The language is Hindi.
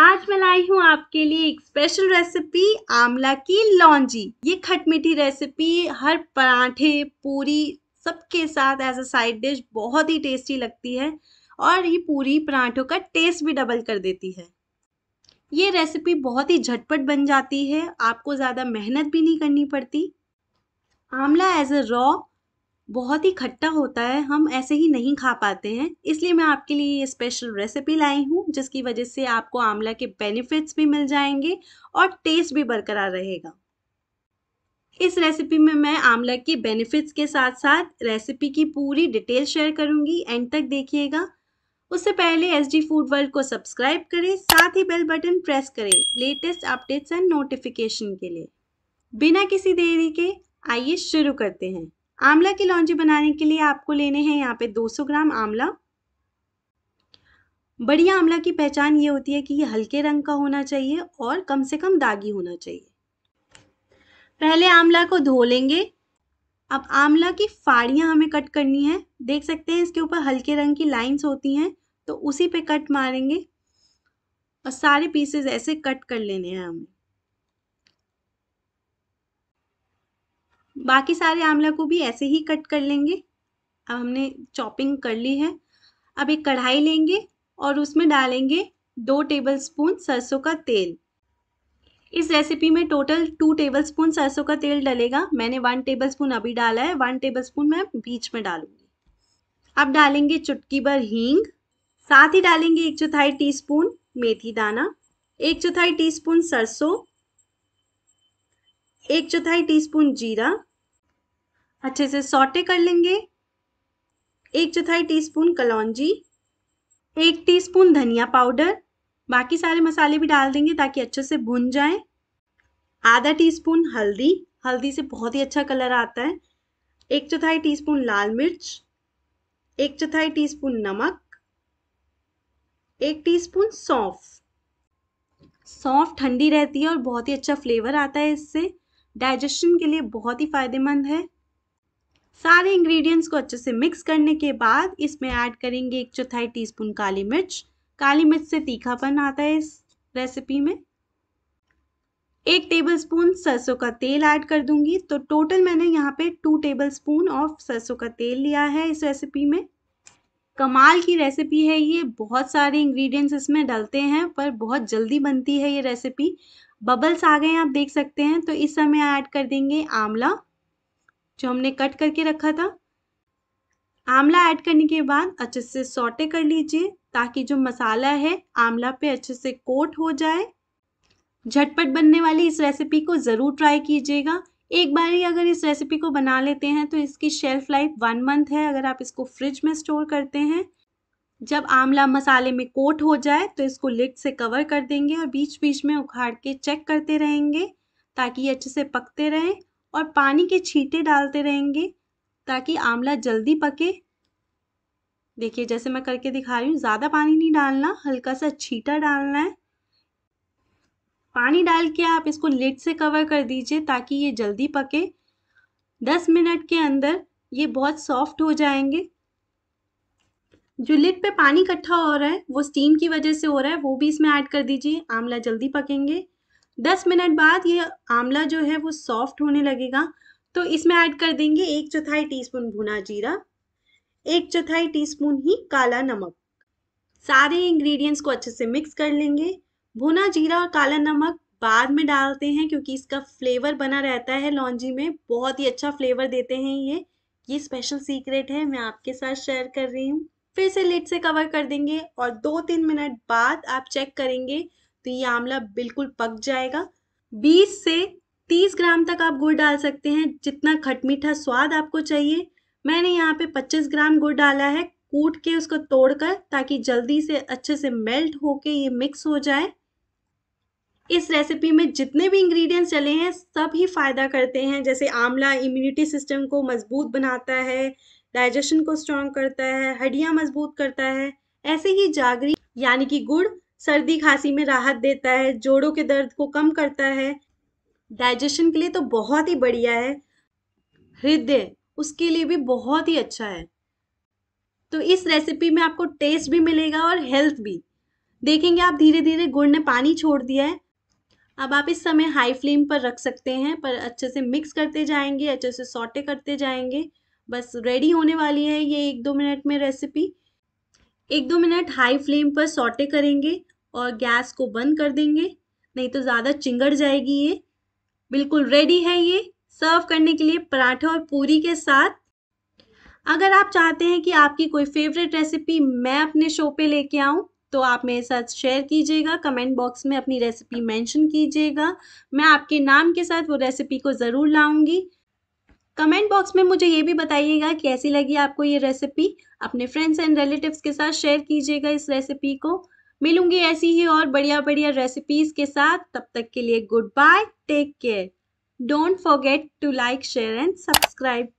आज मैं लाई हूँ आपके लिए एक स्पेशल रेसिपी आमला की लौंजी ये खट मीठी रेसिपी हर पराठे पूरी सबके साथ एज अ साइड डिश बहुत ही टेस्टी लगती है और ये पूरी पराठों का टेस्ट भी डबल कर देती है ये रेसिपी बहुत ही झटपट बन जाती है आपको ज़्यादा मेहनत भी नहीं करनी पड़ती आमला एज अ रॉ बहुत ही खट्टा होता है हम ऐसे ही नहीं खा पाते हैं इसलिए मैं आपके लिए ये स्पेशल रेसिपी लाई हूँ जिसकी वजह से आपको आंवला के बेनिफिट्स भी मिल जाएंगे और टेस्ट भी बरकरार रहेगा इस रेसिपी में मैं आंवला के बेनिफिट्स के साथ साथ रेसिपी की पूरी डिटेल शेयर करूंगी एंड तक देखिएगा उससे पहले एस डी फूड वर्ल्ड को सब्सक्राइब करें साथ ही बेल बटन प्रेस करें लेटेस्ट अपडेट्स एंड नोटिफिकेशन के लिए बिना किसी देरी के आइए शुरू करते हैं आंवला की लॉन्जी बनाने के लिए आपको लेने हैं यहाँ पे 200 ग्राम आंवला बढ़िया आंवला की पहचान ये होती है कि ये हल्के रंग का होना चाहिए और कम से कम दागी होना चाहिए पहले आंवला को धो लेंगे अब आंवला की फाड़ियाँ हमें कट करनी है देख सकते हैं इसके ऊपर हल्के रंग की लाइन्स होती हैं तो उसी पे कट मारेंगे और सारे पीसेस ऐसे कट कर लेने हैं हमें बाकी सारे आंवला को भी ऐसे ही कट कर लेंगे अब हमने चॉपिंग कर ली है अब एक कढ़ाई लेंगे और उसमें डालेंगे दो टेबलस्पून सरसों का तेल इस रेसिपी में टोटल टू टेबलस्पून सरसों का तेल डलेगा मैंने वन टेबलस्पून अभी डाला है वन टेबलस्पून मैं बीच में डालूंगी अब डालेंगे चुटकी भर हींग साथ ही डालेंगे एक चौथाई टीस्पून मेथी दाना एक चौथाई टीस्पून सरसों एक चौथाई टीस्पून जीरा अच्छे से सौटे कर लेंगे एक चौथाई टीस्पून कलौंजी एक टीस्पून धनिया पाउडर बाकी सारे मसाले भी डाल देंगे ताकि अच्छे से भुन जाए आधा टीस्पून हल्दी हल्दी से बहुत ही अच्छा कलर आता है एक चौथाई टीस्पून लाल मिर्च एक चौथाई टीस्पून नमक एक टीस्पून सौंफ सौंफ ठंडी रहती है और बहुत ही अच्छा फ्लेवर आता है इससे डाइजेशन के लिए बहुत ही फायदेमंद है सारे इंग्रेडिएंट्स को अच्छे से मिक्स करने के बाद इसमें ऐड करेंगे एक चौथाई टीस्पून काली मिर्च काली मिर्च से तीखापन आता है इस रेसिपी में एक टेबलस्पून सरसों का तेल ऐड कर दूंगी तो टोटल मैंने यहाँ पे टू टेबलस्पून ऑफ सरसों का तेल लिया है इस रेसिपी में कमाल की रेसिपी है ये बहुत सारे इंग्रेडिएंट्स इसमें डलते हैं पर बहुत जल्दी बनती है ये रेसिपी बबल्स आ गए आप देख सकते हैं तो इस समय ऐड कर देंगे आंवला जो हमने कट करके रखा था आंवला ऐड करने के बाद अच्छे से सोटे कर लीजिए ताकि जो मसाला है आंवला पे अच्छे से कोट हो जाए झटपट बनने वाली इस रेसिपी को ज़रूर ट्राई कीजिएगा एक बार ही अगर इस रेसिपी को बना लेते हैं तो इसकी शेल्फ लाइफ वन मंथ है अगर आप इसको फ्रिज में स्टोर करते हैं जब आंवला मसाले में कोट हो जाए तो इसको लिड से कवर कर देंगे और बीच बीच में उखाड़ के चेक करते रहेंगे ताकि ये अच्छे से पकते रहें और पानी के छींटे डालते रहेंगे ताकि आंवला जल्दी पके देखिए जैसे मैं करके दिखा रही हूँ ज़्यादा पानी नहीं डालना हल्का सा छीटा डालना है पानी डाल के आप इसको लेट से कवर कर दीजिए ताकि ये जल्दी पके दस मिनट के अंदर ये बहुत सॉफ्ट हो जाएंगे जो लिड पे पानी इकट्ठा हो रहा है वो स्टीम की वजह से हो रहा है वो भी इसमें ऐड कर दीजिए आंवला जल्दी पकेंगे दस मिनट बाद ये आंवला जो है वो सॉफ्ट होने लगेगा तो इसमें ऐड कर देंगे एक चौथाई टीस्पून भुना जीरा एक चौथाई टीस्पून ही काला नमक सारे इंग्रेडिएंट्स को अच्छे से मिक्स कर लेंगे भुना जीरा और काला नमक बाद में डालते हैं क्योंकि इसका फ्लेवर बना रहता है लॉन्जी में बहुत ही अच्छा फ्लेवर देते हैं ये ये स्पेशल सीक्रेट है मैं आपके साथ शेयर कर रही हूँ फिर से लिट से कवर कर देंगे और दो तीन मिनट बाद आप चेक करेंगे तो ये आंवला बिल्कुल पक जाएगा 20 से 30 ग्राम तक आप गुड़ डाल सकते हैं जितना खटमीठा स्वाद आपको चाहिए मैंने यहाँ पे 25 ग्राम गुड़ डाला है कूट के उसको तोड़कर ताकि जल्दी से अच्छे से मेल्ट होके ये मिक्स हो जाए इस रेसिपी में जितने भी इंग्रेडिएंट्स चले हैं सब ही फ़ायदा करते हैं जैसे आंवला इम्यूनिटी सिस्टम को मजबूत बनाता है डाइजेशन को स्ट्रॉन्ग करता है हड्डियाँ मजबूत करता है ऐसे ही जागरी यानी कि गुड़ सर्दी खांसी में राहत देता है जोड़ों के दर्द को कम करता है डाइजेशन के लिए तो बहुत ही बढ़िया है हृदय उसके लिए भी बहुत ही अच्छा है तो इस रेसिपी में आपको टेस्ट भी मिलेगा और हेल्थ भी देखेंगे आप धीरे धीरे गुड़ ने पानी छोड़ दिया है अब आप इस समय हाई फ्लेम पर रख सकते हैं पर अच्छे से मिक्स करते जाएंगे अच्छे से सॉटे करते जाएंगे बस रेडी होने वाली है ये एक दो मिनट में रेसिपी एक दो मिनट हाई फ्लेम पर सॉटे करेंगे और गैस को बंद कर देंगे नहीं तो ज़्यादा चिंगड़ जाएगी ये बिल्कुल रेडी है ये सर्व करने के लिए पराठा और पूरी के साथ अगर आप चाहते हैं कि आपकी कोई फेवरेट रेसिपी मैं अपने शो पे लेके आऊँ तो आप मेरे साथ शेयर कीजिएगा कमेंट बॉक्स में अपनी रेसिपी मेंशन कीजिएगा मैं आपके नाम के साथ वो रेसिपी को ज़रूर लाऊंगी कमेंट बॉक्स में मुझे ये भी बताइएगा कैसी लगी आपको ये रेसिपी अपने फ्रेंड्स एंड रिलेटिव्स के साथ शेयर कीजिएगा इस रेसिपी को मिलूंगी ऐसी ही और बढ़िया बढ़िया रेसिपीज के साथ तब तक के लिए good bye take care don't forget to like share and subscribe